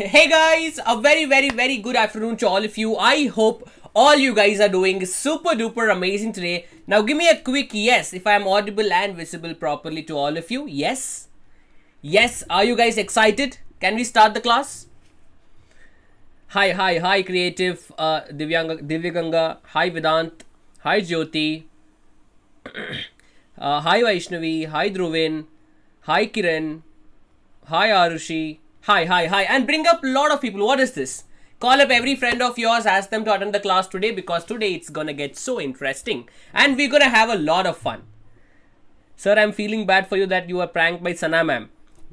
hey guys a very very very good afternoon to all of you i hope all you guys are doing super duper amazing today now give me a quick yes if i am audible and visible properly to all of you yes yes are you guys excited can we start the class hi hi hi creative uh divyanga divyanga hi vedant hi jyoti uh, hi vaishnavi hi dhruvin hi kiran hi arushi Hi, hi, hi. And bring up a lot of people. What is this? Call up every friend of yours, ask them to attend the class today because today it's gonna get so interesting. And we're gonna have a lot of fun. Sir, I'm feeling bad for you that you were pranked by Sana ma'am.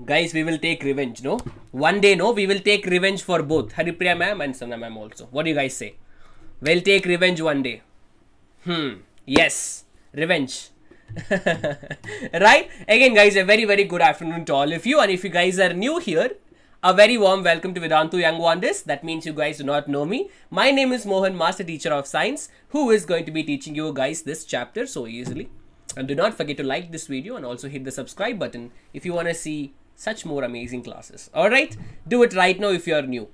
Guys, we will take revenge, no? One day, no? We will take revenge for both Haripriya ma'am and Sana ma'am also. What do you guys say? We'll take revenge one day. Hmm. Yes. Revenge. right? Again, guys, a very, very good afternoon to all of you. And if you guys are new here, a very warm welcome to Vedantu Young Wonders. That means you guys do not know me. My name is Mohan, Master Teacher of Science, who is going to be teaching you guys this chapter so easily. And do not forget to like this video and also hit the subscribe button if you want to see such more amazing classes. Alright, do it right now if you are new.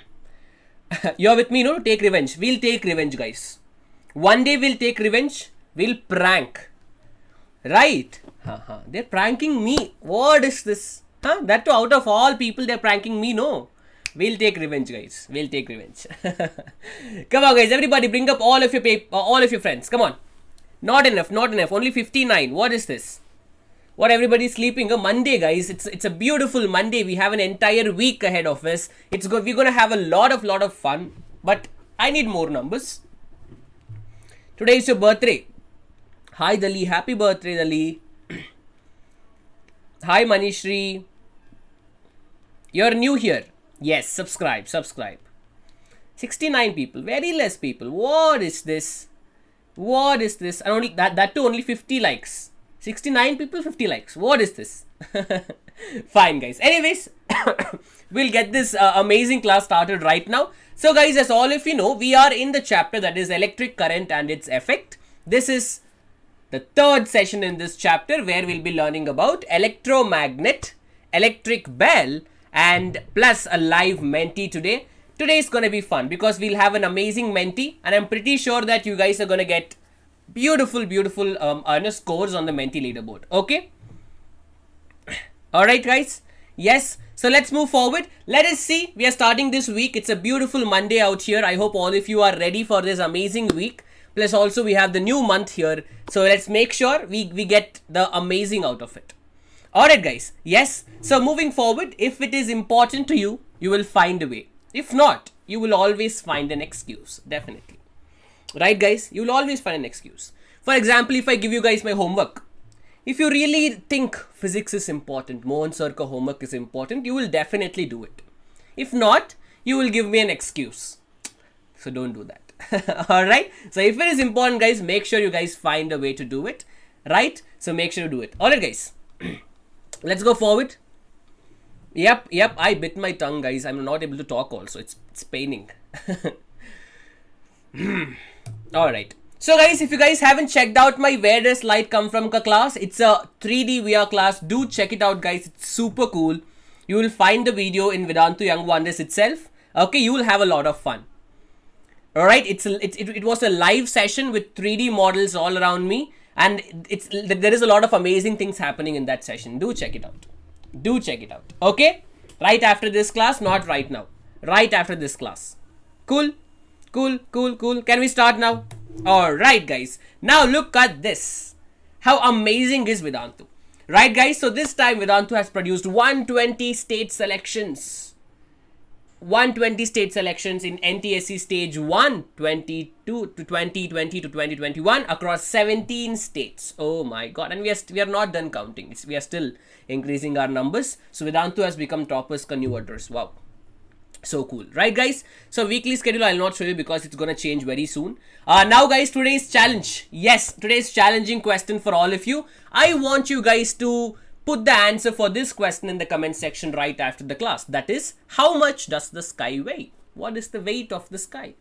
You're with me, no? Take revenge. We'll take revenge, guys. One day we'll take revenge. We'll prank. Right? Uh -huh. They're pranking me. What is this? Huh? That too, out of all people, they're pranking me, no? We'll take revenge, guys. We'll take revenge. Come on, guys. Everybody, bring up all of your paper, uh, all of your friends. Come on. Not enough. Not enough. Only 59. What is this? What everybody's sleeping? A Monday, guys. It's it's a beautiful Monday. We have an entire week ahead of us. It's go we're gonna have a lot of lot of fun. But I need more numbers. Today is your birthday. Hi, Dali. Happy birthday, Dali. Hi, Manishri. You're new here. Yes, subscribe, subscribe. 69 people, very less people. What is this? What is this? And only that that too only 50 likes. 69 people, 50 likes. What is this? Fine, guys. Anyways, we'll get this uh, amazing class started right now. So, guys, as all of you know, we are in the chapter that is electric current and its effect. This is the third session in this chapter where we'll be learning about electromagnet, electric bell, and plus a live mentee today. Today is going to be fun because we'll have an amazing mentee and I'm pretty sure that you guys are going to get beautiful, beautiful um, earnest scores on the mentee leaderboard. Okay. All right, guys. Yes. So let's move forward. Let us see. We are starting this week. It's a beautiful Monday out here. I hope all of you are ready for this amazing week. Plus also we have the new month here. So let's make sure we, we get the amazing out of it. Alright guys, yes, so moving forward, if it is important to you, you will find a way. If not, you will always find an excuse, definitely. Right guys, you will always find an excuse. For example, if I give you guys my homework, if you really think physics is important, Mohan Sarkar homework is important, you will definitely do it. If not, you will give me an excuse. So don't do that. Alright, so if it is important guys, make sure you guys find a way to do it. Right, so make sure to do it. Alright guys. Let's go forward. Yep, yep, I bit my tongue, guys. I'm not able to talk also. It's, it's paining. Alright. So guys, if you guys haven't checked out my Where Does Light Come From ka class, it's a 3D VR class. Do check it out, guys. It's super cool. You will find the video in Vedantu Young Wonders itself. Okay, you will have a lot of fun. Alright, it's, a, it, it, it was a live session with 3D models all around me and it's there is a lot of amazing things happening in that session do check it out do check it out okay right after this class not right now right after this class cool cool cool cool can we start now all right guys now look at this how amazing is vedantu right guys so this time vedantu has produced 120 state selections 120 state selections in NTSC stage 1 22 to 2020 to 2021 across 17 states. Oh my god. And we are, we are not done counting. It's, we are still increasing our numbers. So Vedantu has become toppers converters. Wow. So cool. Right guys? So weekly schedule I'll not show you because it's gonna change very soon. Uh, now guys, today's challenge. Yes, today's challenging question for all of you. I want you guys to Put the answer for this question in the comment section right after the class. That is, how much does the sky weigh? What is the weight of the sky?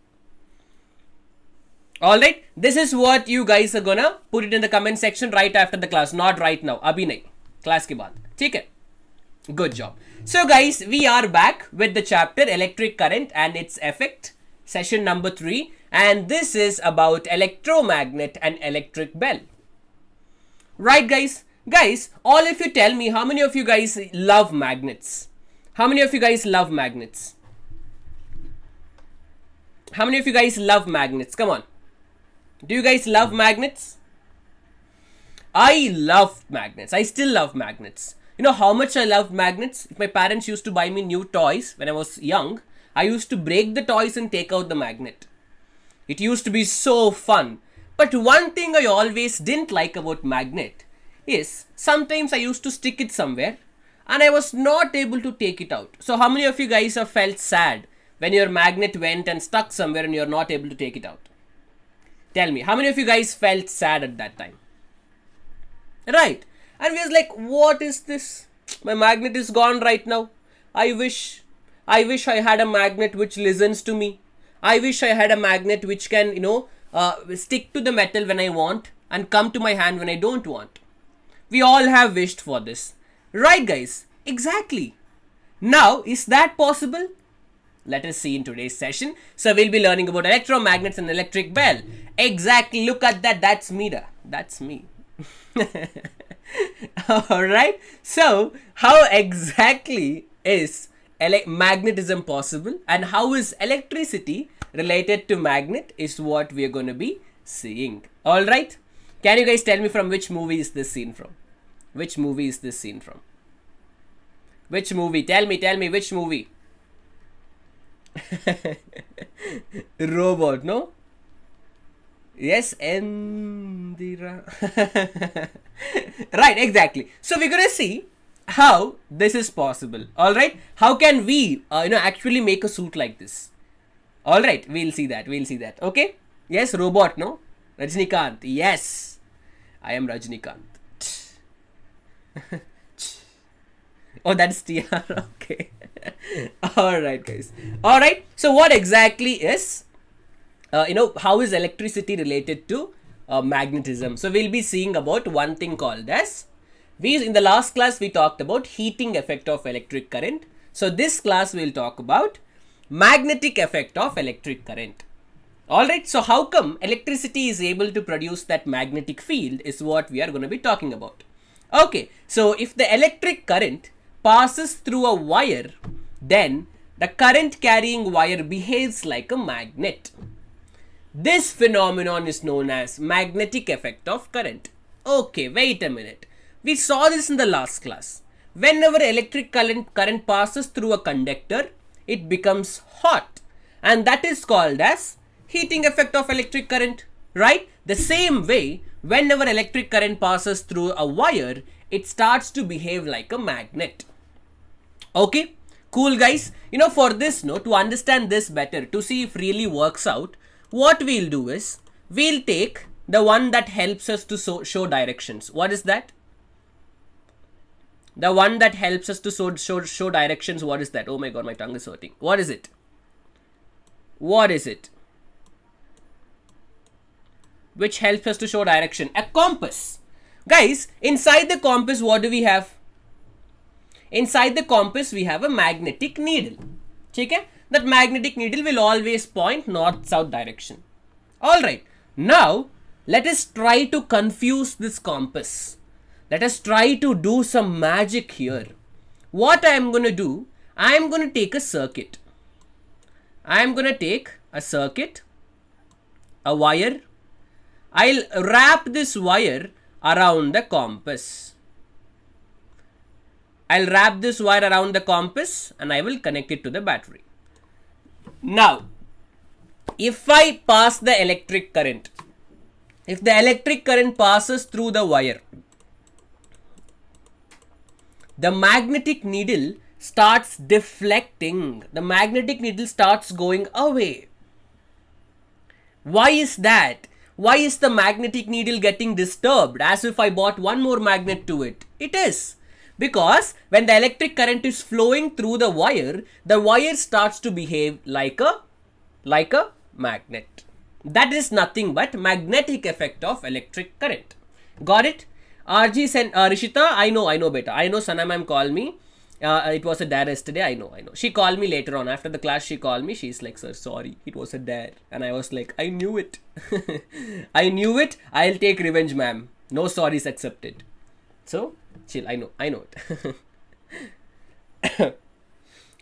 Alright, this is what you guys are gonna put it in the comment section right after the class, not right now, abhi nahi, class ke baad, theek hai? Good job. So guys, we are back with the chapter electric current and its effect, session number 3 and this is about electromagnet and electric bell. Right guys, Guys, all if you tell me how many of you guys love magnets? How many of you guys love magnets? How many of you guys love magnets? Come on. Do you guys love magnets? I love magnets. I still love magnets. You know how much I love magnets? If my parents used to buy me new toys when I was young, I used to break the toys and take out the magnet. It used to be so fun. But one thing I always didn't like about magnet Yes, sometimes I used to stick it somewhere and I was not able to take it out. So how many of you guys have felt sad when your magnet went and stuck somewhere and you're not able to take it out? Tell me, how many of you guys felt sad at that time? Right. And we was like, what is this? My magnet is gone right now. I wish, I wish I had a magnet which listens to me. I wish I had a magnet which can, you know, uh, stick to the metal when I want and come to my hand when I don't want. We all have wished for this. Right guys, exactly. Now, is that possible? Let us see in today's session. So we'll be learning about electromagnets and electric bell. Exactly, look at that, that's Mira. That's me. Alright, so how exactly is magnetism possible and how is electricity related to magnet is what we are going to be seeing. Alright, can you guys tell me from which movie is this scene from? Which movie is this scene from? Which movie? Tell me, tell me, which movie? Robot, no? Yes, Endira. right, exactly. So we're gonna see how this is possible. All right, how can we, uh, you know, actually make a suit like this? All right, we'll see that. We'll see that. Okay. Yes, robot. No, Rajnikant. Yes, I am Rajnikant. oh, that's TR. okay. all right, guys. All right. So, what exactly is, uh, you know, how is electricity related to uh, magnetism? So, we'll be seeing about one thing called as we in the last class we talked about heating effect of electric current. So, this class we'll talk about magnetic effect of electric current. Alright, so how come electricity is able to produce that magnetic field is what we are going to be talking about. Okay, so if the electric current passes through a wire, then the current carrying wire behaves like a magnet. This phenomenon is known as magnetic effect of current. Okay, wait a minute. We saw this in the last class. Whenever electric current, current passes through a conductor, it becomes hot and that is called as heating effect of electric current, right? The same way Whenever electric current passes through a wire, it starts to behave like a magnet. Okay, cool guys. You know, for this, no, to understand this better, to see if really works out, what we'll do is, we'll take the one that helps us to so show directions. What is that? The one that helps us to show, show, show directions, what is that? Oh my god, my tongue is hurting. What is it? What is it? which helps us to show direction. A compass. Guys, inside the compass, what do we have? Inside the compass, we have a magnetic needle. Okay? That magnetic needle will always point north-south direction. Alright, now let us try to confuse this compass. Let us try to do some magic here. What I am going to do, I am going to take a circuit. I am going to take a circuit, a wire, I'll wrap this wire around the compass. I'll wrap this wire around the compass and I will connect it to the battery. Now, if I pass the electric current, if the electric current passes through the wire, the magnetic needle starts deflecting. The magnetic needle starts going away. Why is that? Why is the magnetic needle getting disturbed as if I bought one more magnet to it? It is. Because when the electric current is flowing through the wire, the wire starts to behave like a, like a magnet. That is nothing but magnetic effect of electric current. Got it? RG Sen, uh, Rishita, I know, I know better. I know Sanamam call me. Uh, it was a dare yesterday. I know, I know. She called me later on. After the class, she called me. She's like, sir, sorry. It was a dare. And I was like, I knew it. I knew it. I'll take revenge, ma'am. No sorries accepted. So, chill. I know. I know it.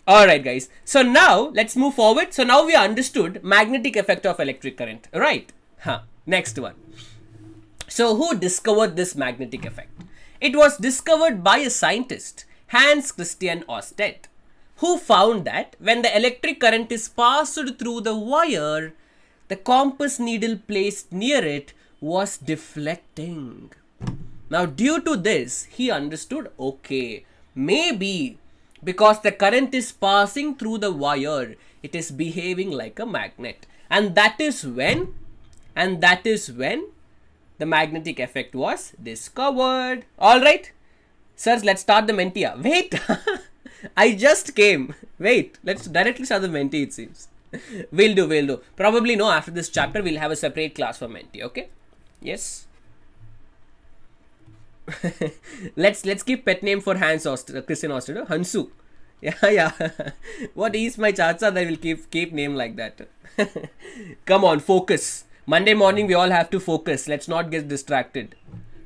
Alright guys, so now let's move forward. So now we understood magnetic effect of electric current, right? Huh. Next one. So who discovered this magnetic effect? It was discovered by a scientist Hans Christian Ørsted, who found that when the electric current is passed through the wire, the compass needle placed near it was deflecting. Now, due to this, he understood, okay, maybe because the current is passing through the wire, it is behaving like a magnet. And that is when, and that is when the magnetic effect was discovered. All right. Sirs, let's start the Mentia. Wait! I just came. Wait, let's directly start the Menti it seems. we'll do, we'll do. Probably no, after this chapter we'll have a separate class for Menti, okay? Yes? let's let's keep pet name for Hans Oster, uh, Christian Oster, Hansu. Yeah, yeah. what is my chances that will keep keep name like that? Come on, focus. Monday morning we all have to focus. Let's not get distracted.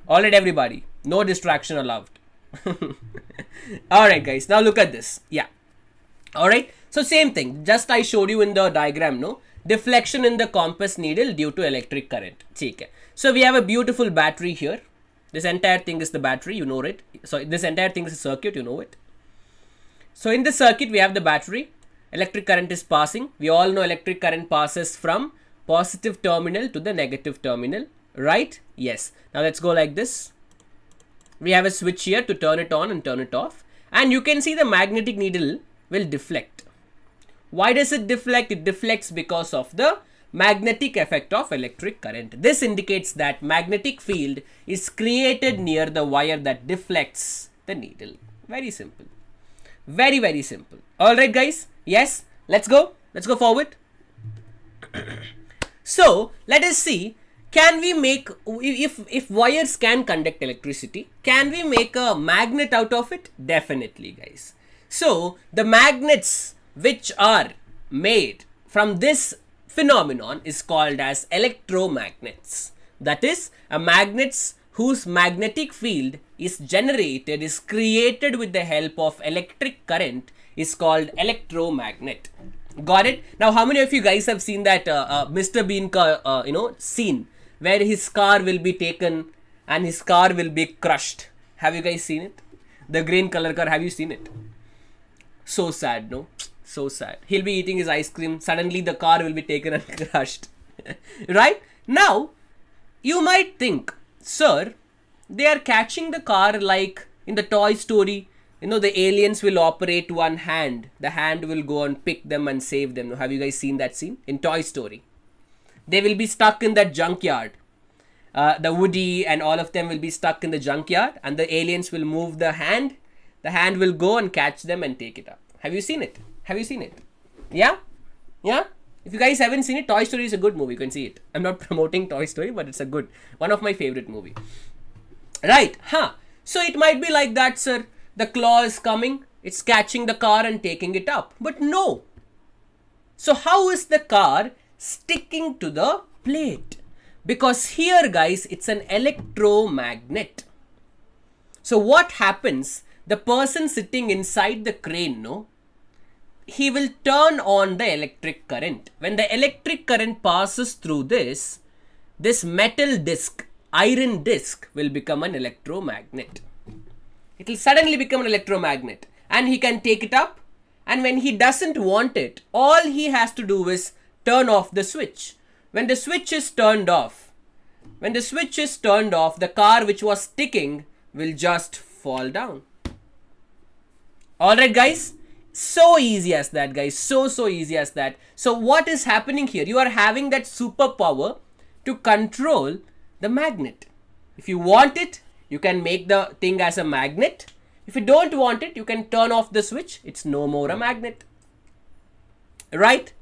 Alright everybody, no distraction allowed. Alright guys, now look at this. Yeah. Alright, so same thing, just I showed you in the diagram, no? Deflection in the compass needle due to electric current. So we have a beautiful battery here. This entire thing is the battery, you know it. So this entire thing is a circuit, you know it. So in the circuit, we have the battery. Electric current is passing. We all know electric current passes from positive terminal to the negative terminal, right? Yes. Now let's go like this. We have a switch here to turn it on and turn it off. And you can see the magnetic needle will deflect. Why does it deflect? It deflects because of the magnetic effect of electric current. This indicates that magnetic field is created near the wire that deflects the needle. Very simple. Very, very simple. Alright guys, yes, let's go. Let's go forward. so, let us see can we make if if wires can conduct electricity can we make a magnet out of it definitely guys so the magnets which are made from this phenomenon is called as electromagnets that is a magnets whose magnetic field is generated is created with the help of electric current is called electromagnet got it now how many of you guys have seen that uh, uh, mr bean uh, uh, you know scene where his car will be taken and his car will be crushed. Have you guys seen it? The green color car, have you seen it? So sad, no? So sad. He'll be eating his ice cream. Suddenly the car will be taken and crushed. right? Now, you might think, sir, they are catching the car like in the Toy Story. You know, the aliens will operate one hand. The hand will go and pick them and save them. Have you guys seen that scene? In Toy Story. They will be stuck in that junkyard. Uh, the Woody and all of them will be stuck in the junkyard, and the aliens will move the hand. The hand will go and catch them and take it up. Have you seen it? Have you seen it? Yeah? Yeah? If you guys haven't seen it, Toy Story is a good movie. You can see it. I'm not promoting Toy Story, but it's a good one of my favorite movie. Right, huh? So it might be like that, sir. The claw is coming, it's catching the car and taking it up. But no. So, how is the car sticking to the plate because here guys it's an electromagnet so what happens the person sitting inside the crane no he will turn on the electric current when the electric current passes through this this metal disc iron disc will become an electromagnet it will suddenly become an electromagnet and he can take it up and when he doesn't want it all he has to do is turn off the switch. When the switch is turned off, when the switch is turned off, the car which was sticking will just fall down. Alright guys, so easy as that guys, so so easy as that. So what is happening here? You are having that superpower to control the magnet. If you want it, you can make the thing as a magnet. If you don't want it, you can turn off the switch. It's no more a magnet. Right?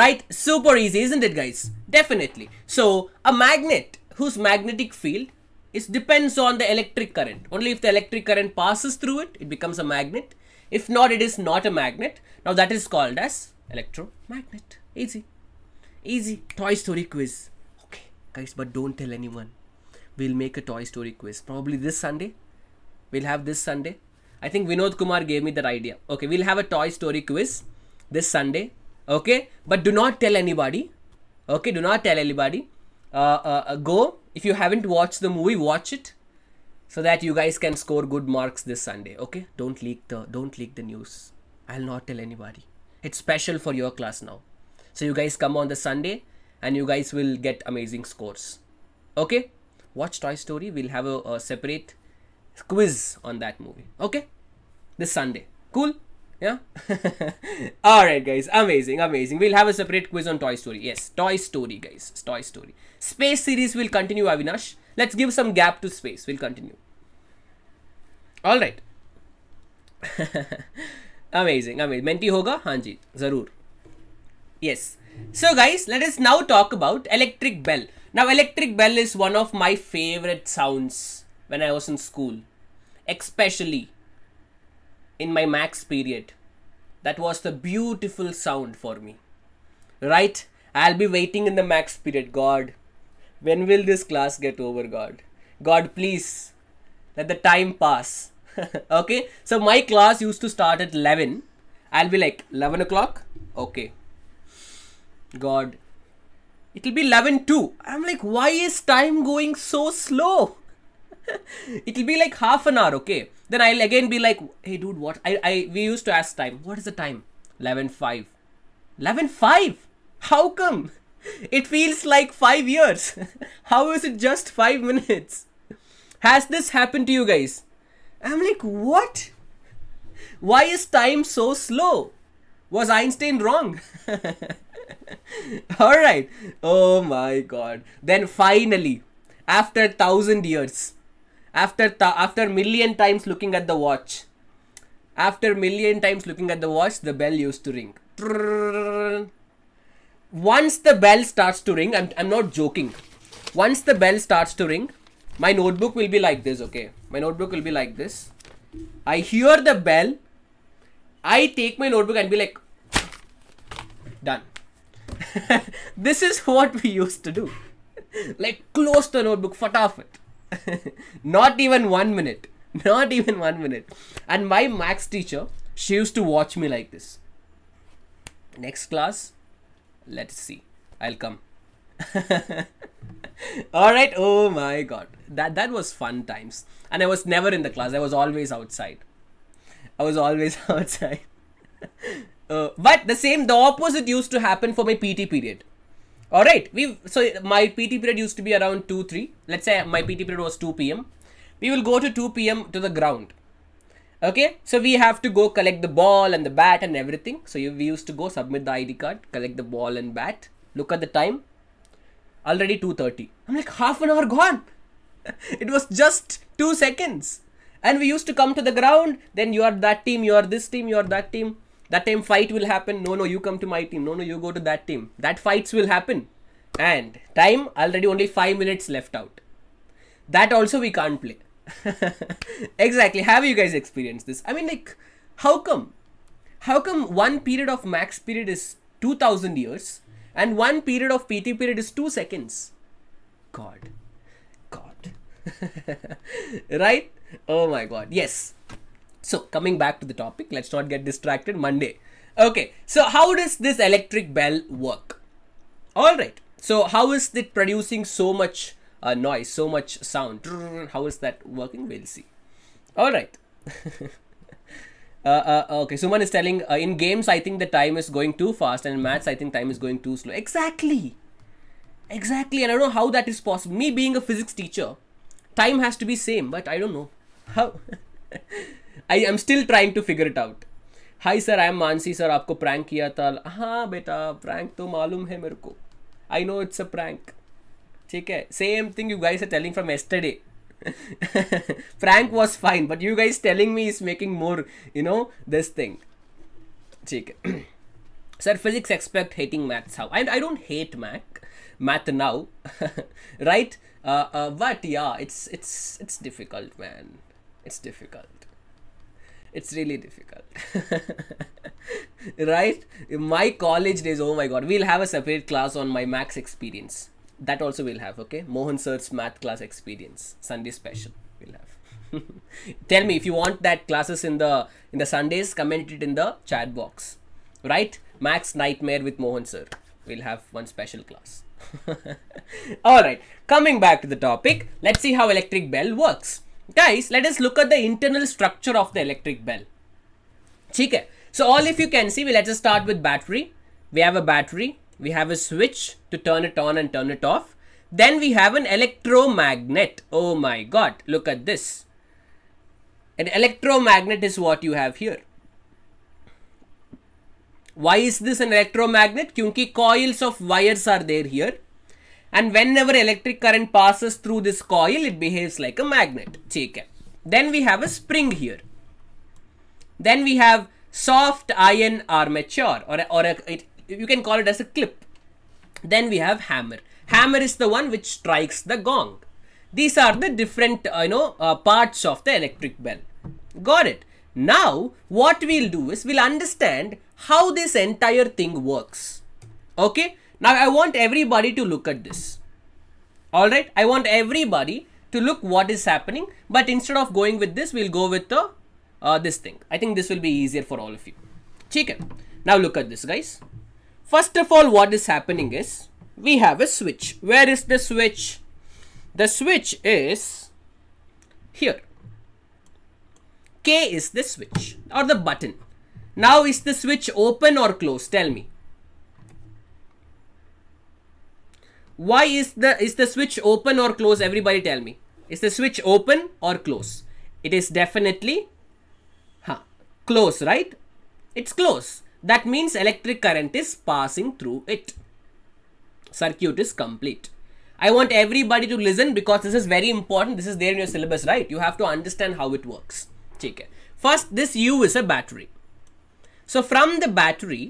right? Super easy, isn't it guys? Definitely. So a magnet whose magnetic field is depends on the electric current. Only if the electric current passes through it, it becomes a magnet. If not, it is not a magnet. Now that is called as electromagnet. Easy. Easy. Toy Story quiz. Okay, guys, but don't tell anyone. We'll make a Toy Story quiz. Probably this Sunday. We'll have this Sunday. I think Vinod Kumar gave me that idea. Okay, we'll have a Toy Story quiz this Sunday okay but do not tell anybody okay do not tell anybody uh, uh, uh, go if you haven't watched the movie watch it so that you guys can score good marks this sunday okay don't leak the don't leak the news i'll not tell anybody it's special for your class now so you guys come on the sunday and you guys will get amazing scores okay watch toy story we'll have a, a separate quiz on that movie okay this sunday cool yeah all right guys amazing amazing we'll have a separate quiz on toy story yes toy story guys toy story space series will continue avinash let's give some gap to space we'll continue all right amazing amazing menti hoga hanji zarur yes so guys let us now talk about electric bell now electric bell is one of my favorite sounds when i was in school especially in my max period. That was the beautiful sound for me. Right? I'll be waiting in the max period. God, when will this class get over, God? God, please let the time pass. okay? So my class used to start at 11. I'll be like 11 o'clock. Okay. God, it'll be 11 too. I'm like, why is time going so slow? It'll be like half an hour, okay? Then I'll again be like, hey dude, what? I, I We used to ask time. What is the time? 11.5. 11.5? How come? It feels like 5 years. How is it just 5 minutes? Has this happened to you guys? I'm like, what? Why is time so slow? Was Einstein wrong? Alright. Oh my god. Then finally, after thousand years, after after million times looking at the watch after million times looking at the watch the bell used to ring once the bell starts to ring I'm, I'm not joking once the bell starts to ring my notebook will be like this okay my notebook will be like this i hear the bell i take my notebook and be like done this is what we used to do like close the notebook fatafat not even one minute. Not even one minute. And my max teacher, she used to watch me like this. Next class, let's see. I'll come. all right oh my god that that was fun times and i was never in the class i was always outside i was always outside uh, but the same the opposite used to happen for my pt period all right we so my pt period used to be around 2 3 let's say my pt period was 2 pm we will go to 2 pm to the ground okay so we have to go collect the ball and the bat and everything so you, we used to go submit the id card collect the ball and bat look at the time already 2.30 i'm like half an hour gone it was just two seconds and we used to come to the ground then you are that team you are this team you are that team that time fight will happen no no you come to my team no no you go to that team that fights will happen and time already only 5 minutes left out that also we can't play exactly have you guys experienced this i mean like how come how come one period of max period is 2000 years and one period of pt period is 2 seconds god god right oh my god yes so coming back to the topic, let's not get distracted Monday. Okay, so how does this electric bell work? All right, so how is it producing so much uh, noise, so much sound? How is that working? We'll see. All right. Uh, uh, uh, okay, Suman is telling uh, in games, I think the time is going too fast, and in maths, I think time is going too slow. Exactly. Exactly, and I don't know how that is possible. Me being a physics teacher, time has to be same, but I don't know how. I am still trying to figure it out hi sir I am Mansi sir आपको prank किया था हाँ बेटा prank तो मालूम है मेरे को I know it's a prank ठीक है same thing you guys are telling from yesterday prank was fine but you guys telling me is making more you know this thing ठीक है sir physics expect hating maths how and I don't hate math math now right uh, uh, but yeah it's it's it's difficult man it's difficult it's really difficult right my college days oh my god we'll have a separate class on my max experience that also we'll have okay mohan sir's math class experience sunday special we'll have tell me if you want that classes in the in the sundays comment it in the chat box right max nightmare with mohan sir we'll have one special class all right coming back to the topic let's see how electric bell works Guys, let us look at the internal structure of the electric bell. Okay. So all if you can see, we let us start with battery. We have a battery. We have a switch to turn it on and turn it off. Then we have an electromagnet. Oh my god, look at this. An electromagnet is what you have here. Why is this an electromagnet? Because coils of wires are there here and whenever electric current passes through this coil it behaves like a magnet check then we have a spring here then we have soft iron armature or, a, or a, it, you can call it as a clip then we have hammer hammer is the one which strikes the gong these are the different uh, you know uh, parts of the electric bell got it now what we'll do is we'll understand how this entire thing works okay now I want everybody to look at this. Alright, I want everybody to look what is happening. But instead of going with this, we'll go with the uh, this thing. I think this will be easier for all of you. Chicken. Now look at this guys. First of all, what is happening is we have a switch. Where is the switch? The switch is here. K is the switch or the button. Now is the switch open or closed? Tell me. why is the is the switch open or close everybody tell me is the switch open or close it is definitely huh, close right it's close that means electric current is passing through it circuit is complete i want everybody to listen because this is very important this is there in your syllabus right you have to understand how it works first this u is a battery so from the battery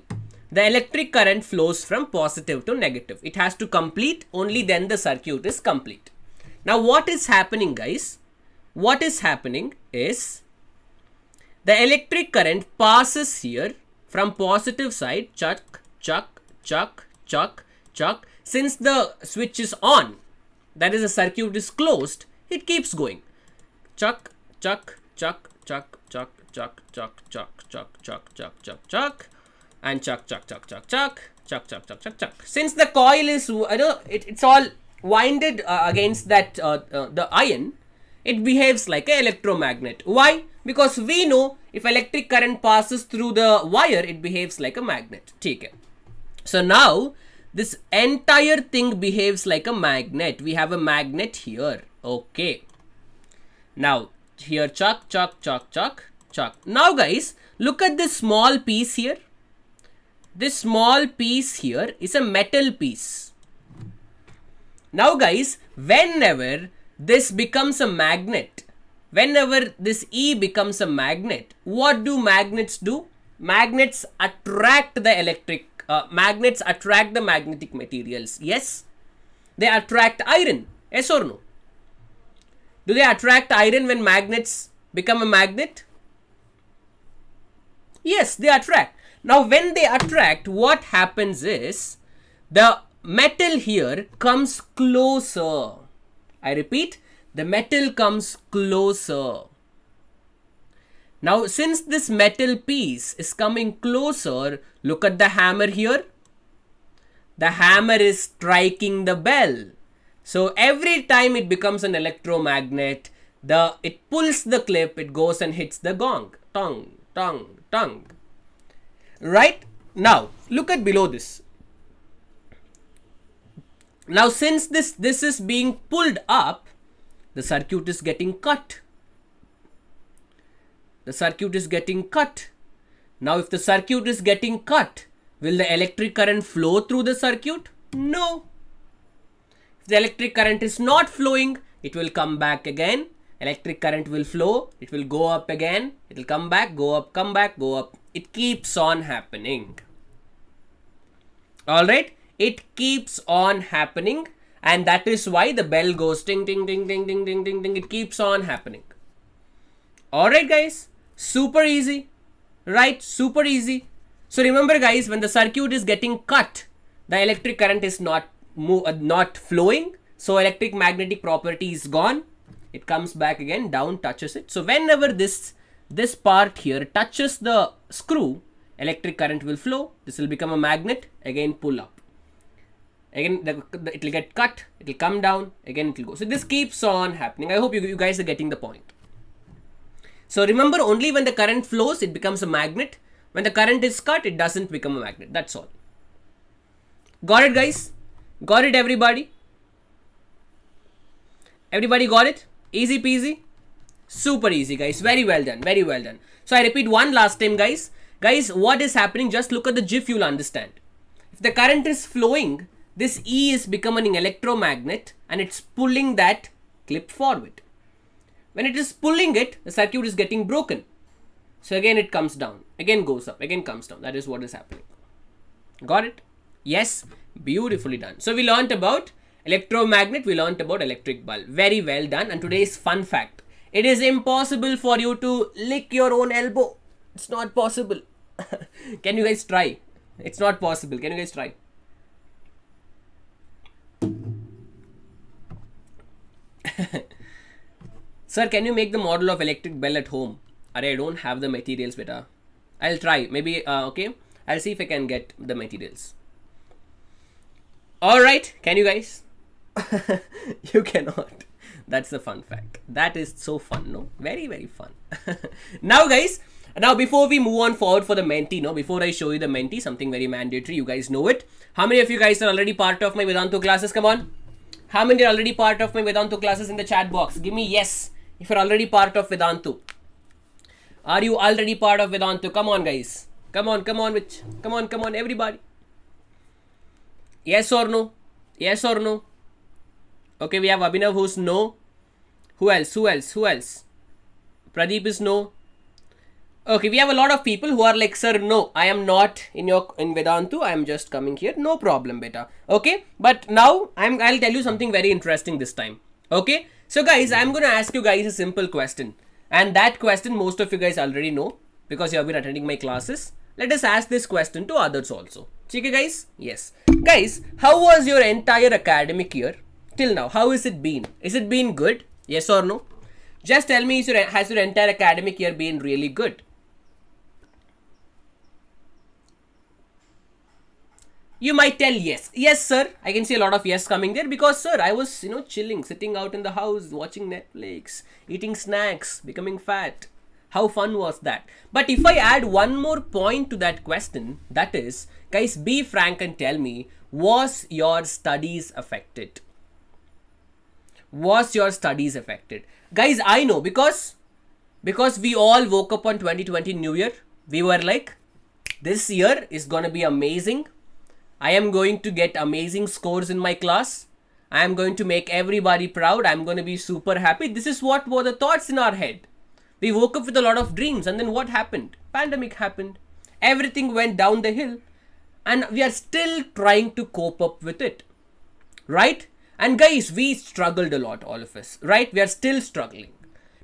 the electric current flows from positive to negative. It has to complete only then the circuit is complete. Now what is happening guys? What is happening is the electric current passes here from positive side chuck, chuck, chuck, chuck, chuck. Since the switch is on, that is the circuit is closed, it keeps going. Chuck, chuck, chuck, chuck, chuck, chuck, chuck, chuck, chuck, chuck, chuck, chuck, and chuck, chuck, chuck, chuck, chuck, chuck, chuck, chuck, chuck, chuck. Since the coil is, you know, it, it's all winded uh, against that, uh, uh, the iron, it behaves like an electromagnet. Why? Because we know if electric current passes through the wire, it behaves like a magnet. Take it. So now, this entire thing behaves like a magnet. We have a magnet here. Okay. Now, here chuck, chuck, chuck, chuck, chuck. Now guys, look at this small piece here this small piece here is a metal piece. Now guys, whenever this becomes a magnet, whenever this E becomes a magnet, what do magnets do? Magnets attract the electric, uh, magnets attract the magnetic materials. Yes, they attract iron. Yes or no? Do they attract iron when magnets become a magnet? Yes, they attract. Now, when they attract, what happens is the metal here comes closer. I repeat, the metal comes closer. Now, since this metal piece is coming closer, look at the hammer here. The hammer is striking the bell. So every time it becomes an electromagnet, the it pulls the clip, it goes and hits the gong, tong, tong, tong right now look at below this now since this this is being pulled up the circuit is getting cut the circuit is getting cut now if the circuit is getting cut will the electric current flow through the circuit no if the electric current is not flowing it will come back again electric current will flow it will go up again it will come back go up come back go up it keeps on happening. Alright? It keeps on happening and that is why the bell goes ding ding ding ding ding ding ding ding. It keeps on happening. Alright guys? Super easy. Right? Super easy. So remember guys, when the circuit is getting cut, the electric current is not move, uh, not flowing. So electric magnetic property is gone. It comes back again down touches it. So whenever this this part here touches the screw, electric current will flow. This will become a magnet, again pull up. Again, the, the, it'll get cut, it'll come down, again it'll go. So this keeps on happening. I hope you, you guys are getting the point. So remember only when the current flows, it becomes a magnet. When the current is cut, it doesn't become a magnet. That's all. Got it guys? Got it everybody? Everybody got it? Easy peasy? Super easy guys. Very well done. Very well done. So I repeat one last time guys. Guys, what is happening? Just look at the GIF, you'll understand. If the current is flowing, this E is becoming an electromagnet and it's pulling that clip forward. When it is pulling it, the circuit is getting broken. So again it comes down, again goes up, again comes down. That is what is happening. Got it? Yes, beautifully done. So we learnt about electromagnet, we learnt about electric bulb. Very well done. And today's fun fact. It is impossible for you to lick your own elbow. It's not possible. Can you guys try? It's not possible. Can you guys try? Sir, can you make the model of electric bell at home? Are I don't have the materials, beta. I'll try. Maybe, uh, okay. I'll see if I can get the materials. Alright, can you guys? you cannot. That's the fun fact. That is so fun, no? Very, very fun. now, guys, now before we move on forward for the mentee, no, before I show you the mentee, something very mandatory, you guys know it. How many of you guys are already part of my Vedantu classes? Come on. How many are already part of my Vedantu classes in the chat box? Give me yes if you're already part of Vedantu. Are you already part of Vedantu? Come on, guys. Come on, come on, which come on, come on, everybody. Yes or no? Yes or no? Okay, we have Abhinav who's no. Who else? Who else? Who else? Pradeep is no. Okay, we have a lot of people who are like, sir, no, I am not in your in Vedantu. I am just coming here. No problem, beta. Okay, but now I'm I'll tell you something very interesting this time. Okay, so guys, I'm gonna ask you guys a simple question, and that question most of you guys already know because you have been attending my classes. Let us ask this question to others also. Okay, guys? Yes, guys, how was your entire academic year? till now how has it been is it been good yes or no just tell me your, has your entire academic year been really good you might tell yes yes sir i can see a lot of yes coming there because sir i was you know chilling sitting out in the house watching netflix eating snacks becoming fat how fun was that but if i add one more point to that question that is guys be frank and tell me was your studies affected was your studies affected guys i know because because we all woke up on 2020 new year we were like this year is gonna be amazing i am going to get amazing scores in my class i am going to make everybody proud i'm gonna be super happy this is what were the thoughts in our head we woke up with a lot of dreams and then what happened pandemic happened everything went down the hill and we are still trying to cope up with it right and guys, we struggled a lot, all of us, right? We are still struggling.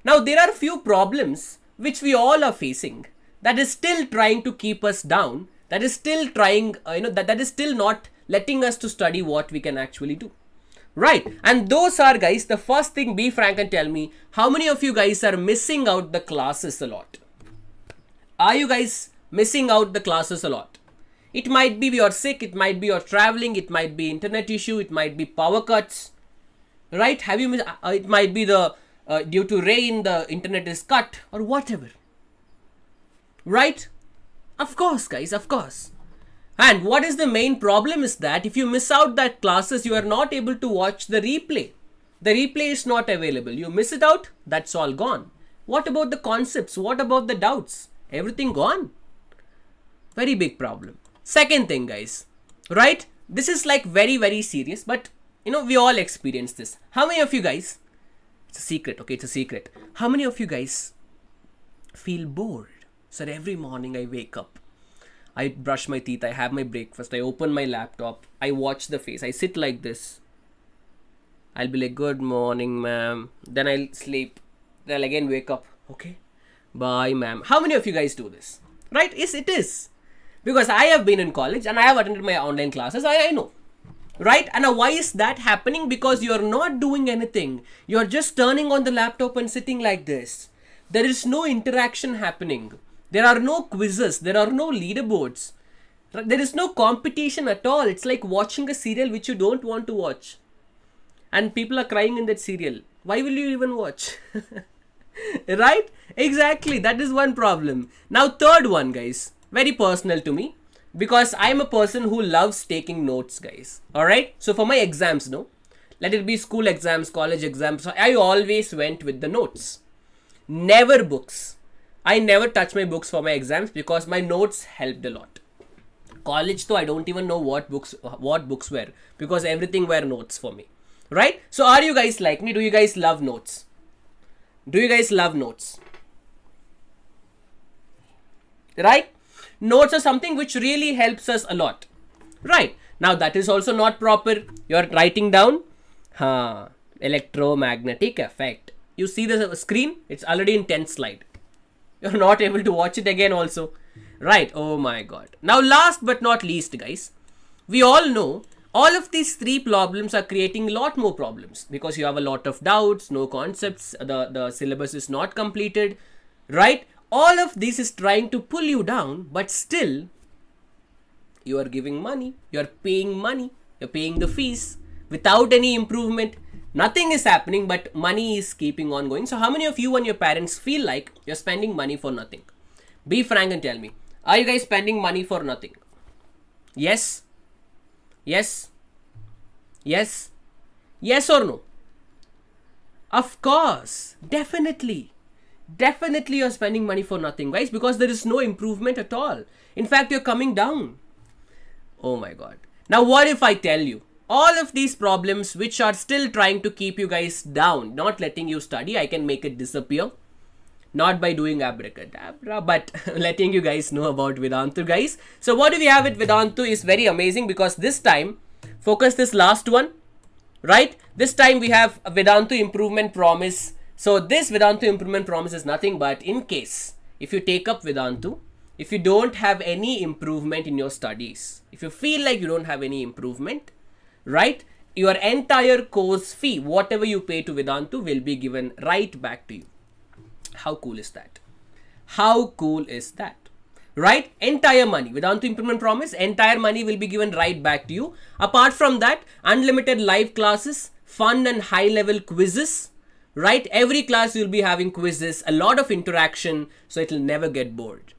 Now, there are few problems which we all are facing that is still trying to keep us down, that is still trying, uh, you know, that, that is still not letting us to study what we can actually do. Right. And those are guys, the first thing be frank and tell me how many of you guys are missing out the classes a lot? Are you guys missing out the classes a lot? It might be you're sick, it might be you're traveling, it might be internet issue, it might be power cuts, right? Have you? Uh, uh, it might be the uh, due to rain the internet is cut or whatever, right? Of course, guys, of course. And what is the main problem is that if you miss out that classes, you are not able to watch the replay. The replay is not available. You miss it out, that's all gone. What about the concepts? What about the doubts? Everything gone. Very big problem. Second thing guys, right? This is like very, very serious, but you know, we all experience this. How many of you guys, it's a secret, okay, it's a secret. How many of you guys feel bored? So every morning I wake up, I brush my teeth, I have my breakfast, I open my laptop, I watch the face, I sit like this. I'll be like, good morning, ma'am. Then I'll sleep. Then I'll again wake up. Okay, bye, ma'am. How many of you guys do this? Right? Yes, it is because I have been in college and I have attended my online classes. I, I know. Right? And now why is that happening? Because you're not doing anything. You're just turning on the laptop and sitting like this. There is no interaction happening. There are no quizzes. There are no leaderboards. There is no competition at all. It's like watching a serial which you don't want to watch. And people are crying in that serial. Why will you even watch? right? Exactly. That is one problem. Now, third one, guys very personal to me because I'm a person who loves taking notes, guys. All right. So for my exams, no, let it be school exams, college exams. I always went with the notes, never books. I never touch my books for my exams because my notes helped a lot. College though, I don't even know what books what books were because everything were notes for me. Right? So are you guys like me? Do you guys love notes? Do you guys love notes? Right? Notes are something which really helps us a lot. Right. Now that is also not proper. You're writing down huh, electromagnetic effect. You see the screen? It's already in 10th slide. You're not able to watch it again also. Right. Oh my god. Now last but not least guys. We all know all of these three problems are creating a lot more problems because you have a lot of doubts, no concepts, the, the syllabus is not completed, right? all of this is trying to pull you down, but still you are giving money, you are paying money, you're paying the fees without any improvement. Nothing is happening, but money is keeping on going. So, how many of you and your parents feel like you're spending money for nothing? Be frank and tell me. Are you guys spending money for nothing? Yes? Yes? Yes? Yes or no? Of course, definitely definitely you're spending money for nothing guys because there is no improvement at all in fact you're coming down oh my god now what if i tell you all of these problems which are still trying to keep you guys down not letting you study i can make it disappear not by doing abracadabra but letting you guys know about vedantu guys so what do we have with vedantu is very amazing because this time focus this last one right this time we have vedantu improvement promise so this Vedantu improvement promises nothing but in case if you take up Vedantu, if you don't have any improvement in your studies, if you feel like you don't have any improvement, right? Your entire course fee, whatever you pay to Vedantu will be given right back to you. How cool is that? How cool is that? Right? Entire money. Vedantu improvement promise, entire money will be given right back to you. Apart from that, unlimited live classes, fun and high level quizzes, right? Every class you'll be having quizzes, a lot of interaction, so it'll never get bored.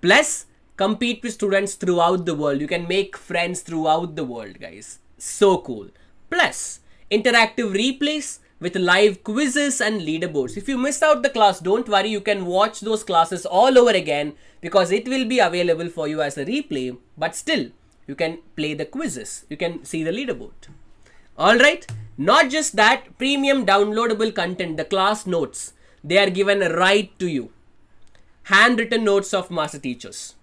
Plus, compete with students throughout the world. You can make friends throughout the world, guys. So cool. Plus, interactive replays with live quizzes and leaderboards. If you miss out the class, don't worry. You can watch those classes all over again because it will be available for you as a replay. But still, you can play the quizzes. You can see the leaderboard. All right. Not just that, premium downloadable content, the class notes, they are given right to you. Handwritten notes of master teachers.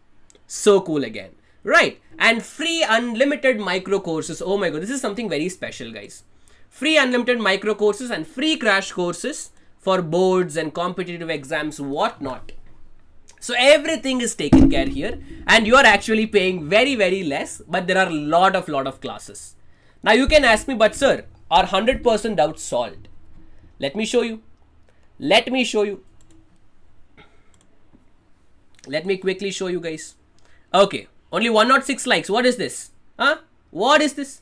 So cool again. Right. And free unlimited micro courses. Oh my god, this is something very special, guys. Free unlimited micro courses and free crash courses for boards and competitive exams, whatnot. So everything is taken care here and you are actually paying very, very less, but there are lot of lot of classes. Now you can ask me, but sir, are 100% doubt solved. Let me show you. Let me show you. Let me quickly show you guys. Okay, only 106 likes. What is this? Huh? What is this?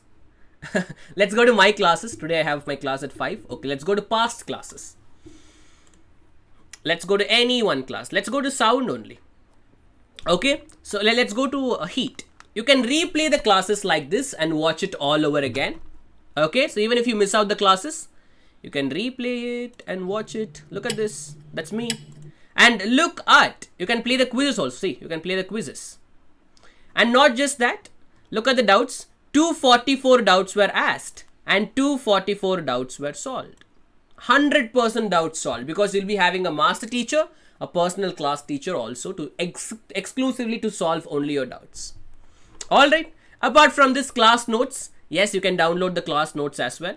let's go to my classes. Today I have my class at 5. Okay, let's go to past classes. Let's go to any one class. Let's go to sound only. Okay, so let's go to heat. You can replay the classes like this and watch it all over again. Okay, so even if you miss out the classes, you can replay it and watch it. Look at this. That's me. And look at, you can play the quizzes also. See, you can play the quizzes. And not just that, look at the doubts. 244 doubts were asked and 244 doubts were solved. 100% doubts solved because you'll be having a master teacher, a personal class teacher also to ex exclusively to solve only your doubts. Alright, apart from this class notes, Yes, you can download the class notes as well.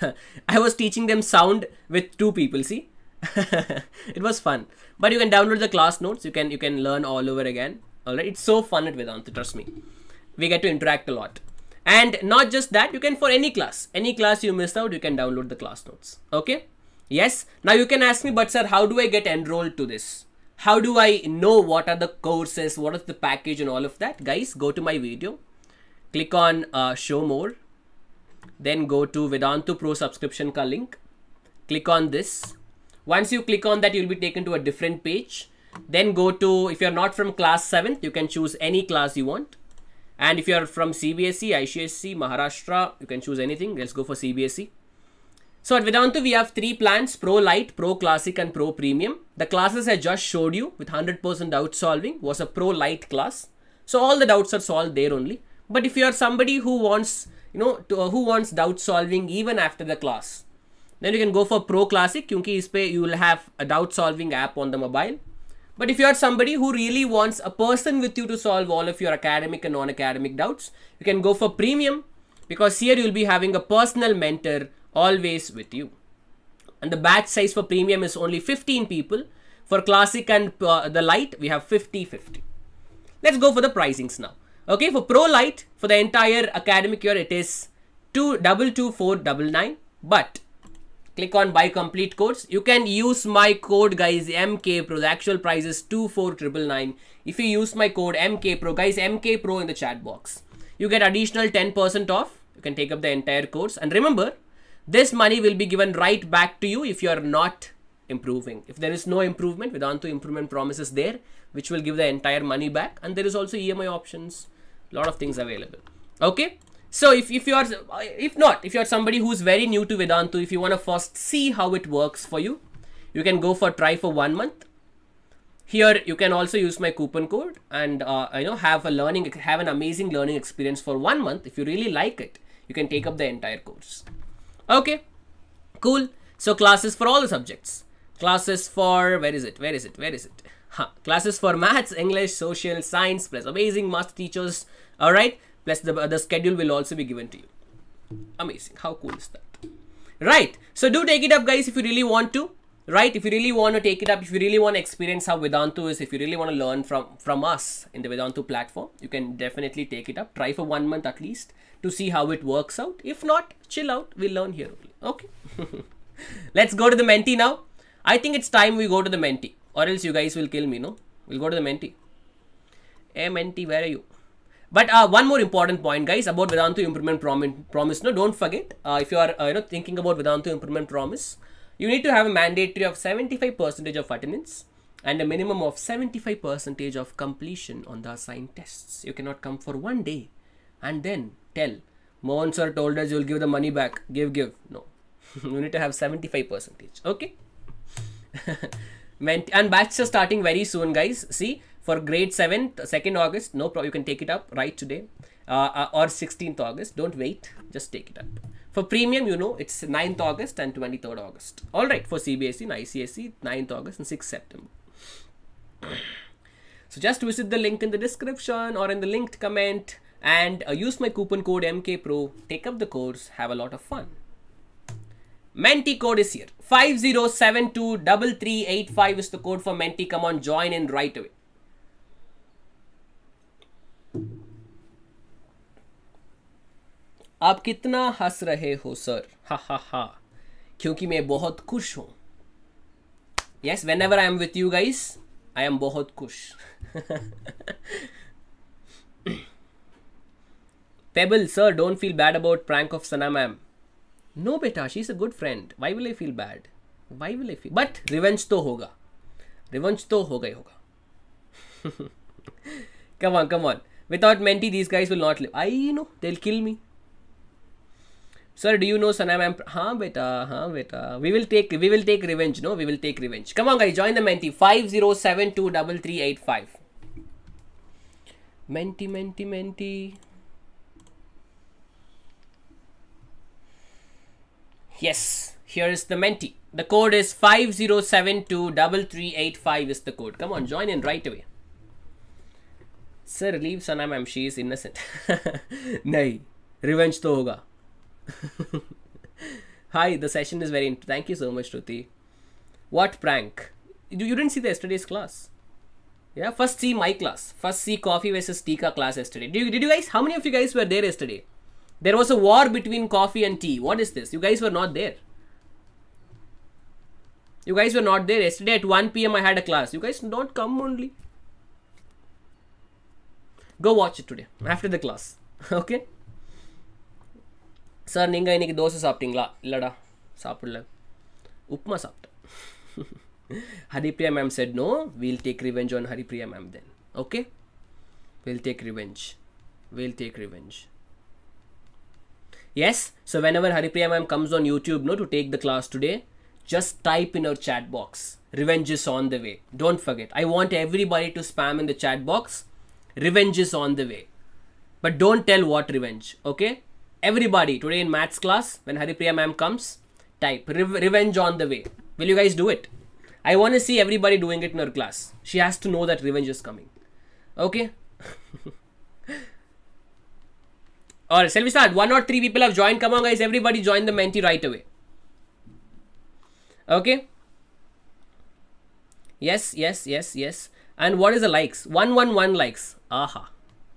I was teaching them sound with two people, see? it was fun. But you can download the class notes. You can you can learn all over again. Alright, it's so fun at Vedanta, trust me. We get to interact a lot. And not just that, you can for any class. Any class you miss out, you can download the class notes. Okay? Yes. Now you can ask me, but sir, how do I get enrolled to this? How do I know what are the courses, what is the package and all of that? Guys, go to my video click on uh, show more then go to Vedantu Pro subscription ka link click on this once you click on that you'll be taken to a different page then go to if you're not from class 7th you can choose any class you want and if you're from CBSE, ICSE, Maharashtra you can choose anything let's go for CBSE so at Vedantu, we have three plans, Pro Lite, Pro Classic and Pro Premium. The classes I just showed you with 100% doubt solving was a Pro Lite class. So all the doubts are solved there only. But if you are somebody who wants, you know, to, uh, who wants doubt solving even after the class, then you can go for Pro Classic because you will have a doubt solving app on the mobile. But if you are somebody who really wants a person with you to solve all of your academic and non-academic doubts, you can go for Premium because here you'll be having a personal mentor always with you. And the batch size for Premium is only 15 people. For Classic and uh, the Light, we have 50-50. Let's go for the pricings now. Okay, for Pro Lite, for the entire academic year, it is 222499. But click on buy complete Course. You can use my code guys MK Pro. The actual price is 24999. If you use my code MK Pro, guys MK Pro in the chat box, you get additional 10% off. You can take up the entire course. And remember, this money will be given right back to you if you are not improving. If there is no improvement, Vedantu improvement promises there, which will give the entire money back. And there is also EMI options lot of things available okay so if, if you are if not if you are somebody who's very new to Vedantu if you want to first see how it works for you you can go for try for one month here you can also use my coupon code and uh, you know have a learning have an amazing learning experience for one month if you really like it you can take up the entire course okay cool so classes for all the subjects classes for where is it where is it where is it Huh. Classes for maths, English, social, science, plus amazing math teachers. All right. Plus the, the schedule will also be given to you. Amazing. How cool is that? Right. So do take it up guys if you really want to. Right. If you really want to take it up, if you really want to experience how Vedantu is, if you really want to learn from, from us in the Vedantu platform, you can definitely take it up. Try for one month at least to see how it works out. If not, chill out. We'll learn here. Okay. Let's go to the mentee now. I think it's time we go to the mentee or else you guys will kill me no we'll go to the mentee mnt where are you but uh, one more important point guys about vedantu improvement prom promise no don't forget uh, if you are uh, you know thinking about vedantu improvement promise you need to have a mandatory of 75 percentage of attendance and a minimum of 75 percentage of completion on the assigned tests you cannot come for one day and then tell Mohan sir told us you'll give the money back give give no you need to have 75 percentage okay when and batches are starting very soon, guys. See, for grade 7th, 2nd August, no problem. You can take it up right today uh, uh or 16th August. Don't wait. Just take it up. For premium, you know, it's 9th August and 23rd August. All right, for CBSE and ICSE, 9th August and 6th September. So just visit the link in the description or in the linked comment and uh, use my coupon code MKPRO. Take up the course. Have a lot of fun. Menti code is here. 50723385 is the code for Menti. Come on, join in right away. आप कितना हंस रहे हो sir हा हा हा क्योंकि मैं बहुत खुश हूं yes whenever I am with you guys I am बहुत खुश पेबल sir don't feel bad about prank of Sana ma'am No, beta. She's a good friend. Why will I feel bad? Why will I feel? But revenge, revenge तो होगा revenge तो होगा ही come on come on without menti these guys will not live i you know they'll kill me sir do you know sanam i'm ha beta ha beta we will take we will take revenge no we will take revenge come on guys join the menti 50723385 menti menti menti Yes, here is the mentee. The code is 50723385 is the code. Come on, join in right away. Sir, leave Sanam, I'm, she is innocent. Nay, revenge to hoga. Hi, the session is very... Thank you so much, Shruti. What prank? You, you didn't see the yesterday's class. Yeah, first see my class. First see coffee versus tea class yesterday. Did you, did you guys... How many of you guys were there yesterday? There was a war between coffee and tea. What is this? You guys were not there. You guys were not there. Yesterday at 1 p.m. I had a class. You guys don't come only. Go watch it today after the class. okay? Sir நீங்கள் இன்றைக்கி தோசை சாப்பிட்டீங்களா இல்லைடா சாப்பிடல உப்புமா சாப்பிட்டேன் Haripriya ma'am said no we'll take revenge on Haripriya ma'am then okay we'll take revenge we'll take revenge Yes, so whenever Haripriya ma'am comes on YouTube no, to take the class today, just type in our chat box. Revenge is on the way. Don't forget. I want everybody to spam in the chat box. Revenge is on the way. But don't tell what revenge, okay? Everybody, today in maths class, when Haripriya ma'am comes, type Re revenge on the way. Will you guys do it? I want to see everybody doing it in her class. She has to know that revenge is coming. Okay? Alright, Selvisad, one or three people have joined. Come on, guys. Everybody join the mentee right away. Okay. Yes, yes, yes, yes. And what is the likes? 111 likes. Aha.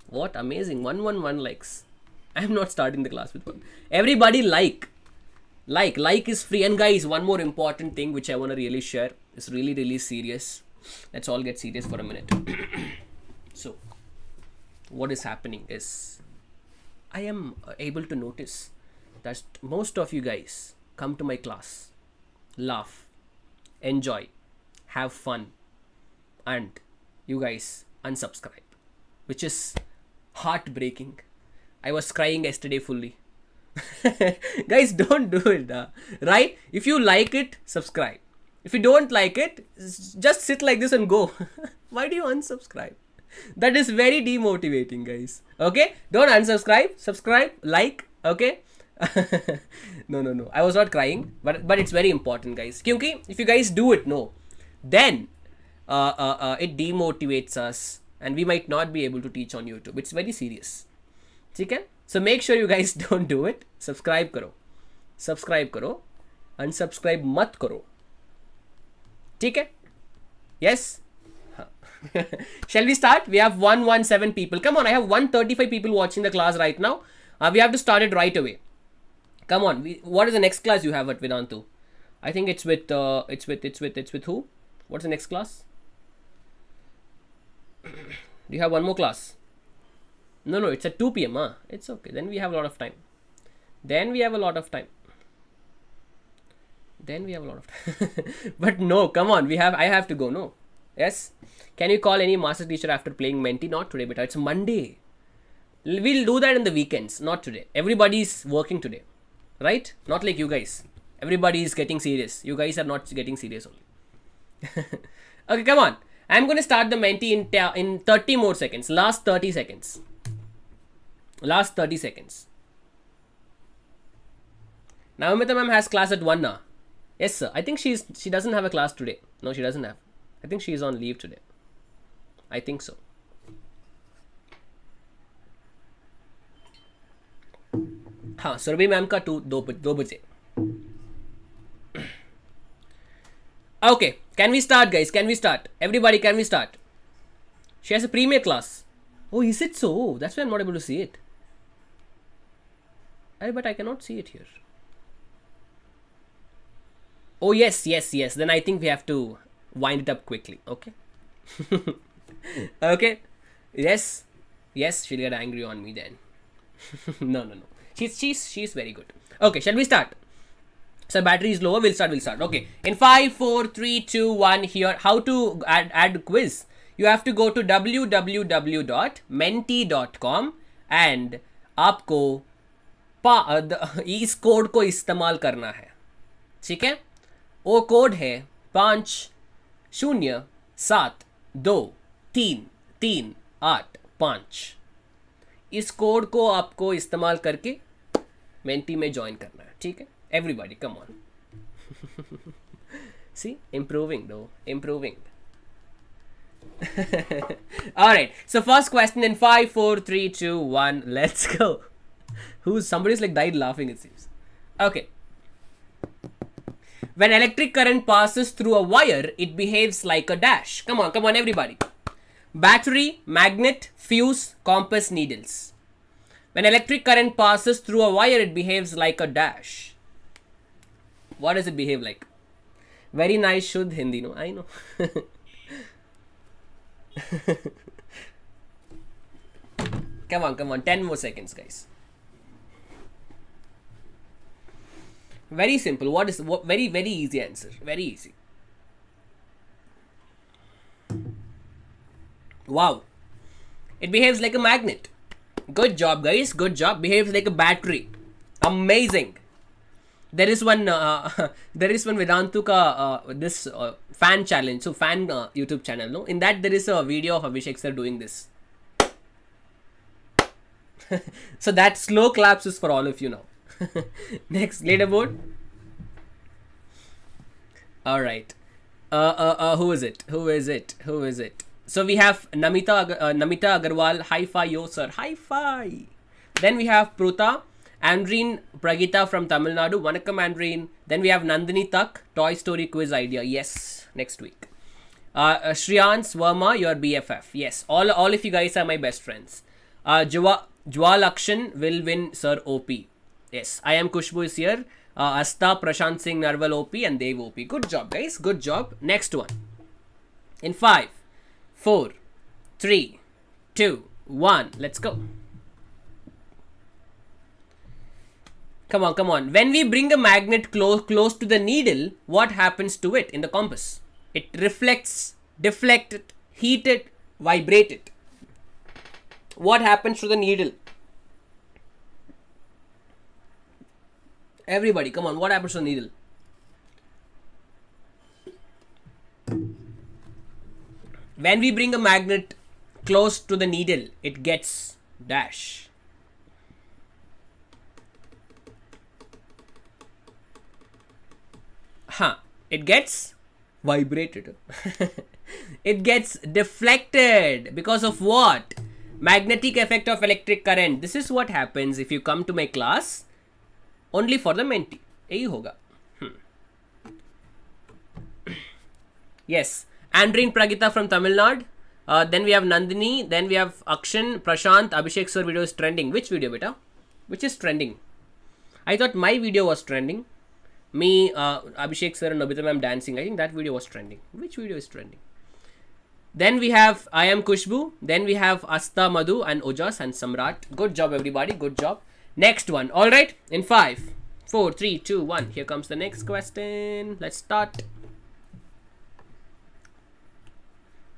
What amazing. 111 likes. I'm not starting the class with one. Everybody like. Like. Like is free. And guys, one more important thing which I want to really share. It's really, really serious. Let's all get serious for a minute. so, what is happening is I am uh, able to notice that most of you guys come to my class, laugh, enjoy, have fun, and you guys unsubscribe, which is heartbreaking. I was crying yesterday fully. guys, don't do it, right? If you like it, subscribe. If you don't like it, just sit like this and go. Why do you unsubscribe? that is very demotivating guys okay don't unsubscribe subscribe like okay no no no i was not crying but but it's very important guys kyunki if you guys do it no then uh, uh, uh, it demotivates us and we might not be able to teach on youtube it's very serious okay so make sure you guys don't do it subscribe karo subscribe karo unsubscribe mat karo Okay. yes Shall we start? We have 117 people. Come on, I have 135 people watching the class right now. Uh, we have to start it right away. Come on, we, what is the next class you have at Vedantu? I think it's with, uh, it's with, it's with, it's with who? What's the next class? Do you have one more class? No, no, it's at 2 p.m. Huh? It's okay. Then we have a lot of time. Then we have a lot of time. Then we have a lot of time. but no, come on. We have, I have to go. No. Yes. Can you call any master teacher after playing Menti? Not today, but it's Monday. We'll do that in the weekends, not today. Everybody's working today, right? Not like you guys. Everybody is getting serious. You guys are not getting serious only. okay, come on. I'm going to start the Menti in, in 30 more seconds. Last 30 seconds. Last 30 seconds. Now, ma'am has class at 1 now. Yes, sir. I think she's she doesn't have a class today. No, she doesn't have. I think she is on leave today. I think so. हाँ Surabhi ma'am का to दो दो बजे okay can we start guys can we start everybody can we start she has a premier class oh is it so that's why i'm not able to see it but i cannot see it here oh yes yes yes then i think we have to wind it up quickly okay hmm. okay yes yes she'll get angry on me then no no no she's she's she's very good okay shall we start so battery is lower we'll start we'll start okay in five four three two one here how to add add quiz you have to go to www.menti.com and आपको इस code को इस्तेमाल करना है ठीक है वो code है पाँच शून्य सात दो तीन तीन आठ पाँच इस कोड को आपको इस्तेमाल करके मेंटी में ज्वाइन करना है ठीक है everybody come on see improving दो improving All right. So first question in five, four, three, two, one. Let's go. Who's somebody's like died laughing? It seems. Okay. When electric current passes through a wire, it behaves like a dash. Come on, come on everybody. Battery, magnet, fuse, compass needles. When electric current passes through a wire, it behaves like a dash. What does it behave like? Very nice Shudh Hindi, no? I know. come on, come on. 10 more seconds, guys. Very simple. What is what, very very easy answer. Very easy. Wow. It behaves like a magnet. Good job, guys. Good job. Behaves like a battery. Amazing. There is one. Uh, there is one Vedantu ka uh, this uh, fan challenge. So fan uh, YouTube channel. No, in that there is a video of Abhishek sir doing this. so that slow claps is for all of you now. Next leaderboard. All right. Uh, uh, uh, who is it? Who is it? Who is it? So we have Namita, uh, Namita Agarwal, Hi-Fi, yo sir, Hi-Fi. Then we have Pruta, Andreen Pragita from Tamil Nadu, Vanakkam Andreen. Then we have Nandini Tak, Toy Story quiz idea. Yes, next week. Uh, uh, Shriyans Verma, your BFF. Yes, all all of you guys are my best friends. Uh, Jwa Jwal Akshan will win Sir OP. Yes, I am Kushbu is here. Uh, Asta, Prashant Singh, Narval OP and Dev OP. Good job guys, good job. Next one. In five, four, three, two, one. Let's go. Come on, come on. When we bring a magnet close, close to the needle, what happens to it in the compass? It reflects, deflects it, heat it, vibrate it. What happens to the needle? Everybody, come on, what happens to needle? When we bring a magnet close to the needle, it gets dash. Huh, it gets vibrated. it gets deflected because of what? Magnetic effect of electric current. This is what happens if you come to my class only for the mentee यही होगा yes एंड्रीन Pragita from Tamil Nadu then we have Nandini then we have Akshan Prashant Abhishek sir video is trending which video बेटा which is trending I thought my video was trending me Abhishek sir Nabita ma'am dancing I think that video was trending which video is trending then we have I am Khushboo then we have Asta Madhu and ओजॉस and Samrat good job everybody good job Next one. All right. In five, four, three, two, one. Here comes the next question. Let's start.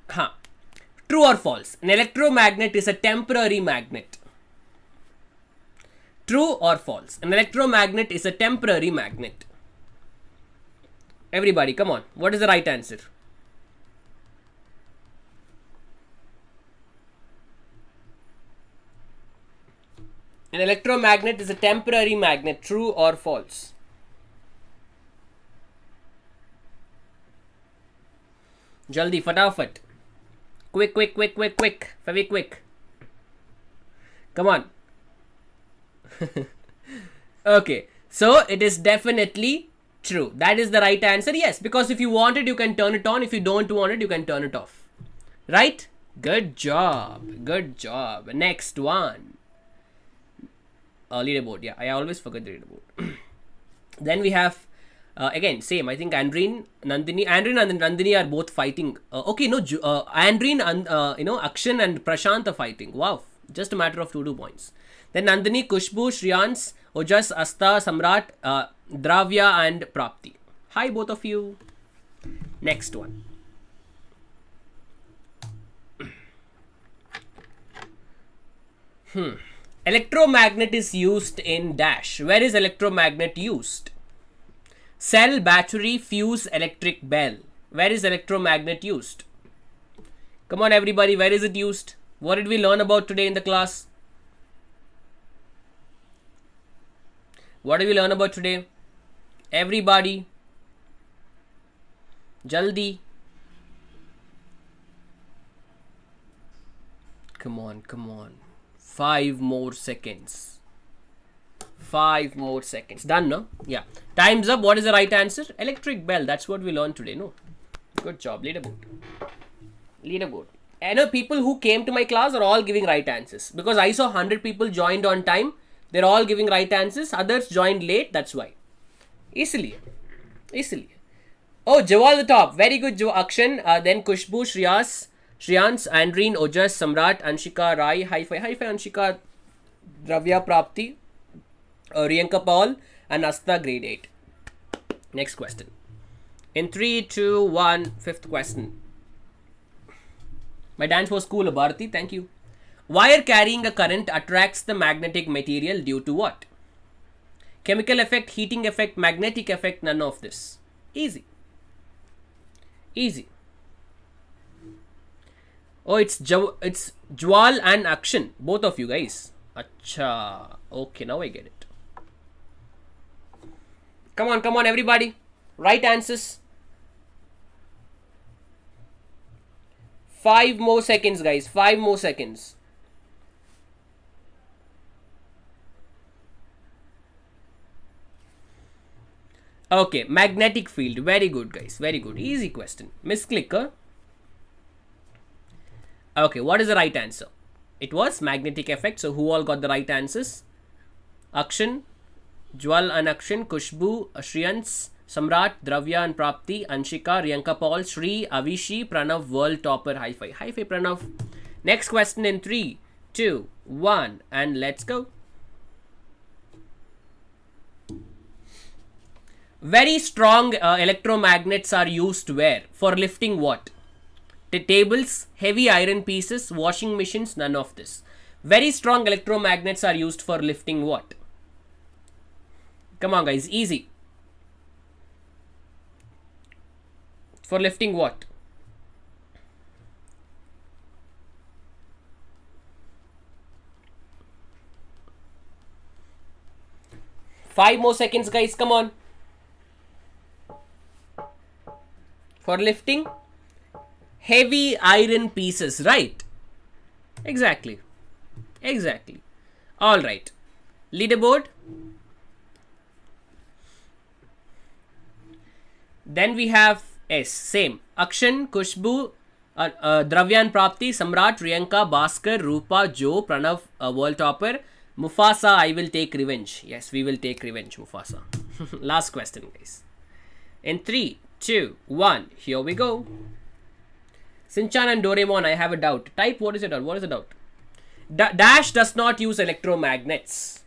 Huh. True or false? An electromagnet is a temporary magnet. True or false? An electromagnet is a temporary magnet. Everybody, come on. What is the right answer? An electromagnet is a temporary magnet, true or false? Jaldi, fatafat. Quick, quick, quick, quick, quick. Very quick. Come on. okay, so it is definitely true. That is the right answer, yes. Because if you want it, you can turn it on. If you don't want it, you can turn it off. Right? Good job. Good job. Next one uh, leaderboard. Yeah, I always forget the leaderboard. then we have uh, again same. I think Andreen, Nandini, Andreen and Nandini are both fighting. Uh, okay, no, uh, Andreen and uh, you know Akshan and Prashant are fighting. Wow, just a matter of two two points. Then Nandini, Kushbu, Shriyans, Ojas, Asta, Samrat, uh, Dravya, and Prapti. Hi, both of you. Next one. hmm. Electromagnet is used in dash. Where is electromagnet used? Cell, battery, fuse, electric bell. Where is electromagnet used? Come on everybody, where is it used? What did we learn about today in the class? What did we learn about today? Everybody. Jaldi. Come on, come on. 5 more seconds. 5 more seconds. Done, no? Yeah. Time's up. What is the right answer? Electric bell. That's what we learned today, no? Good job. Leaderboard. Leaderboard. I know people who came to my class are all giving right answers. Because I saw 100 people joined on time. They're all giving right answers. Others joined late. That's why. Easily. Easily. Oh, Jawal the top. Very good, Joe Akshan. Uh, then Kushbu, Shriyas. Shreyans, Andreen, Ojas, Samrat, Anshika Rai, Hi-Fi, Hi-Fi, Anshika, Dravya Prapti, uh, Paul, and Asta grade 8. Next question. In 3, 2, 1, fifth question. My dance was cool, Bharati. Thank you. Wire carrying a current attracts the magnetic material due to what? Chemical effect, heating effect, magnetic effect, none of this. Easy. Easy. Oh, it's Jaw it's Jwal and Action, both of you guys. Acha. Okay, now I get it. Come on, come on, everybody. Right answers. Five more seconds, guys. Five more seconds. Okay, magnetic field. Very good, guys. Very good. Easy question. Miss Clicker. Okay, what is the right answer? It was magnetic effect. So who all got the right answers? Akshan, Jwal and Akshan, Kushbu, Shriyans, Samrat, Dravya and Prapti, Anshika, Riyanka Paul, Shree, Avishi, Pranav, World Topper, Hi-Fi. Hi-Fi Pranav. Next question in three, two, one, and let's go. Very strong uh, electromagnets are used where? For lifting what? tables, heavy iron pieces, washing machines, none of this. Very strong electromagnets are used for lifting what? Come on guys, easy. For lifting what? Five more seconds guys, come on. For lifting heavy iron pieces, right? Exactly. Exactly. All right. Leaderboard. Then we have S, same. Akshan, Kushbu, uh, uh, Dravyan Prapti, Samrat, Riyanka, Bhaskar, Rupa, Joe, Pranav, uh, World Topper, Mufasa, I will take revenge. Yes, we will take revenge, Mufasa. Last question, guys. In 3, 2, 1, here we go. Sinchan and Doraemon, I have a doubt. Type, what is it doubt? What is the doubt? Da Dash does not use electromagnets.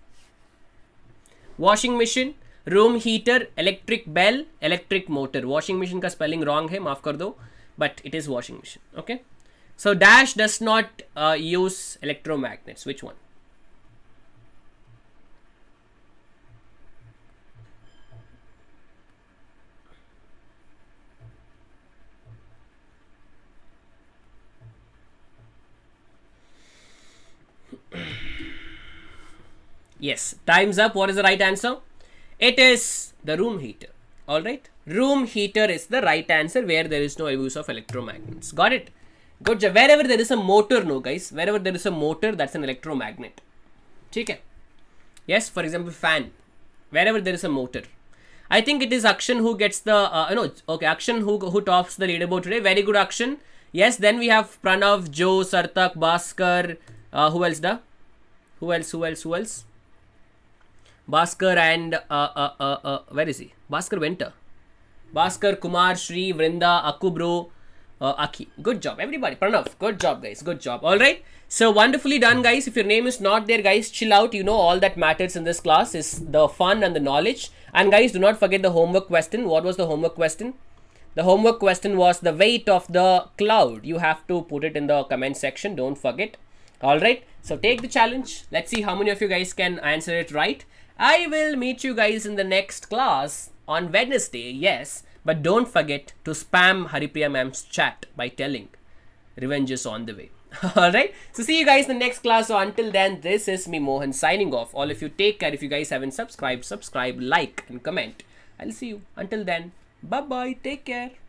Washing machine, room heater, electric bell, electric motor. Washing machine ka spelling wrong hai, maaf kar do. But it is washing machine, okay? So Dash does not uh, use electromagnets. Which one? Yes, time's up. What is the right answer? It is the room heater. All right. Room heater is the right answer where there is no use of electromagnets. Got it? Good job. Wherever there is a motor, no guys. Wherever there is a motor, that's an electromagnet. Okay. Yes, for example, fan. Wherever there is a motor. I think it is action who gets the, uh, know okay, action who, who tops the leaderboard today. Very good, action Yes, then we have Pranav, Joe, Sartak, Baskar. uh, who else da? Who else, who else, who else? Bhaskar and uh, uh, uh, uh, where is he? Bhaskar Winter. Bhaskar, Kumar, Shri, Vrinda, Akubro, uh, Aki. Good job, everybody. Pranav, good job, guys. Good job. All right. So wonderfully done, guys. If your name is not there, guys, chill out. You know all that matters in this class is the fun and the knowledge. And guys, do not forget the homework question. What was the homework question? The homework question was the weight of the cloud. You have to put it in the comment section. Don't forget. All right. So take the challenge. Let's see how many of you guys can answer it right. I will meet you guys in the next class on Wednesday, yes, but don't forget to spam Haripriya ma'am's chat by telling revenge is on the way. Alright, so see you guys in the next class. So until then, this is me Mohan signing off. All of you take care. If you guys haven't subscribed, subscribe, like and comment. I'll see you. Until then, bye-bye. Take care.